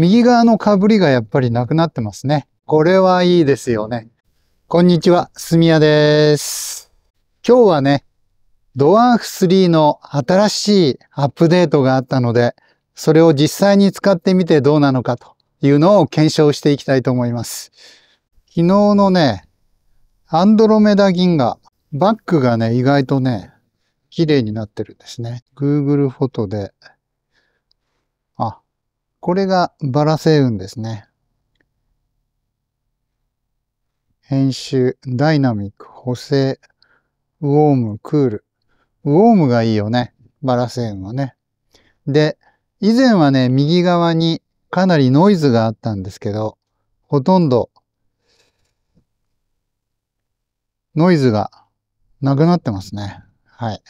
右側のかぶりがやっぱりなくなってますね。これはいいですよね。こんにちは、すみやです。今日はね、ドワーフ3の新しいアップデートがあったので、それを実際に使ってみてどうなのかというのを検証していきたいと思います。昨日のね、アンドロメダ銀河、バックがね、意外とね、綺麗になってるんですね。Google フォトでこれがバラ星雲ですね。編集、ダイナミック、補正、ウォーム、クール。ウォームがいいよね。バラ星雲はね。で、以前はね、右側にかなりノイズがあったんですけど、ほとんどノイズがなくなってますね。はい。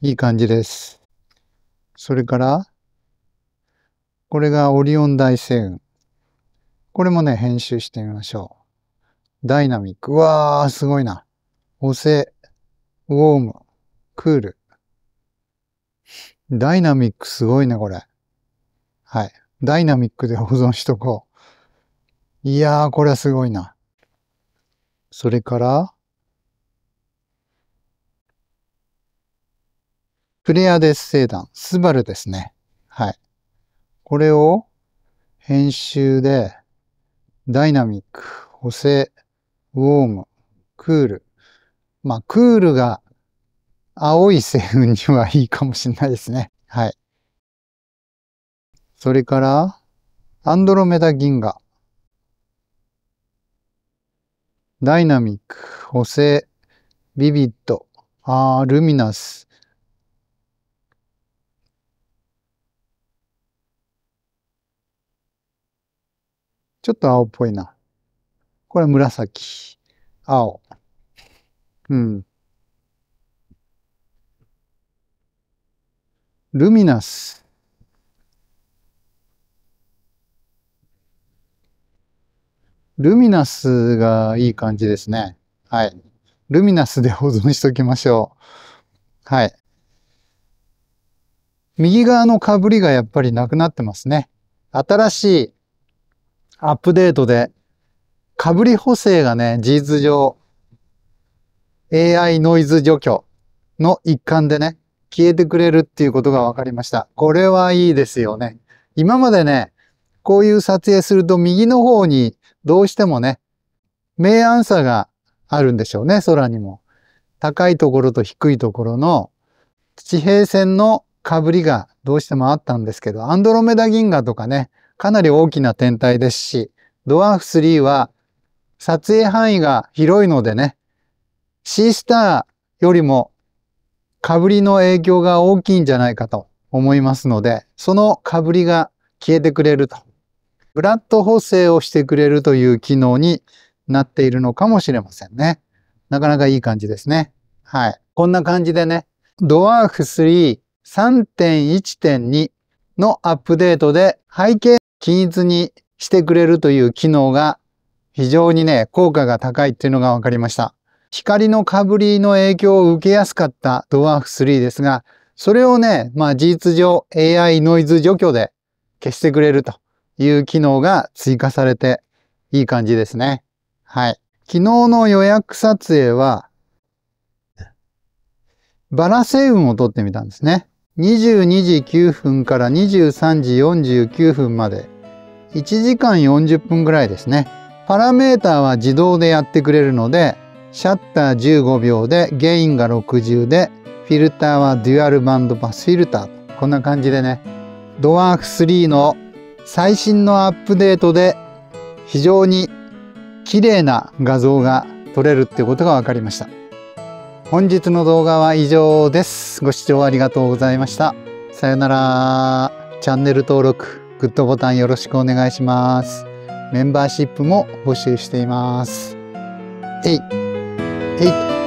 いい感じです。それから、これがオリオン大星雲。これもね、編集してみましょう。ダイナミック。うわー、すごいな。おせ、ウォーム、クール。ダイナミックすごいね、これ。はい。ダイナミックで保存しとこう。いやー、これはすごいな。それから、プレアデス星団、スバルですね。はい。これを編集でダイナミック、補正、ウォーム、クール。まあ、クールが青い製粉にはいいかもしれないですね。はい。それから、アンドロメダ銀河。ダイナミック、補正、ビビット、あールミナス、ちょっと青っぽいな。これ紫。青。うん。ルミナス。ルミナスがいい感じですね。はい。ルミナスで保存しときましょう。はい。右側のかぶりがやっぱりなくなってますね。新しいアップデートで、被り補正がね、事実上、AI ノイズ除去の一環でね、消えてくれるっていうことが分かりました。これはいいですよね。今までね、こういう撮影すると右の方にどうしてもね、明暗差があるんでしょうね、空にも。高いところと低いところの地平線の被りがどうしてもあったんですけど、アンドロメダ銀河とかね、かなり大きな天体ですし、ドワーフ3は撮影範囲が広いのでね、シースターよりも被りの影響が大きいんじゃないかと思いますので、その被りが消えてくれると。ブラッド補正をしてくれるという機能になっているのかもしれませんね。なかなかいい感じですね。はい。こんな感じでね、ドワーフ3 3.1.2のアップデートで背景均一にしてくれるという機能が非常にね、効果が高いっていうのが分かりました。光のかぶりの影響を受けやすかったドワーフ3ですが、それをね、まあ事実上 AI ノイズ除去で消してくれるという機能が追加されていい感じですね。はい。昨日の予約撮影は、バラ星雲を撮ってみたんですね。22時9分から23時49分まで1時間40分ぐらいですねパラメーターは自動でやってくれるのでシャッター15秒でゲインが60でフィルターはデュアルバンドパスフィルターこんな感じでねドワーク3の最新のアップデートで非常に綺麗な画像が撮れるっていうことが分かりました。本日の動画は以上です。ご視聴ありがとうございました。さよなら。チャンネル登録、グッドボタンよろしくお願いします。メンバーシップも募集しています。えい。えい。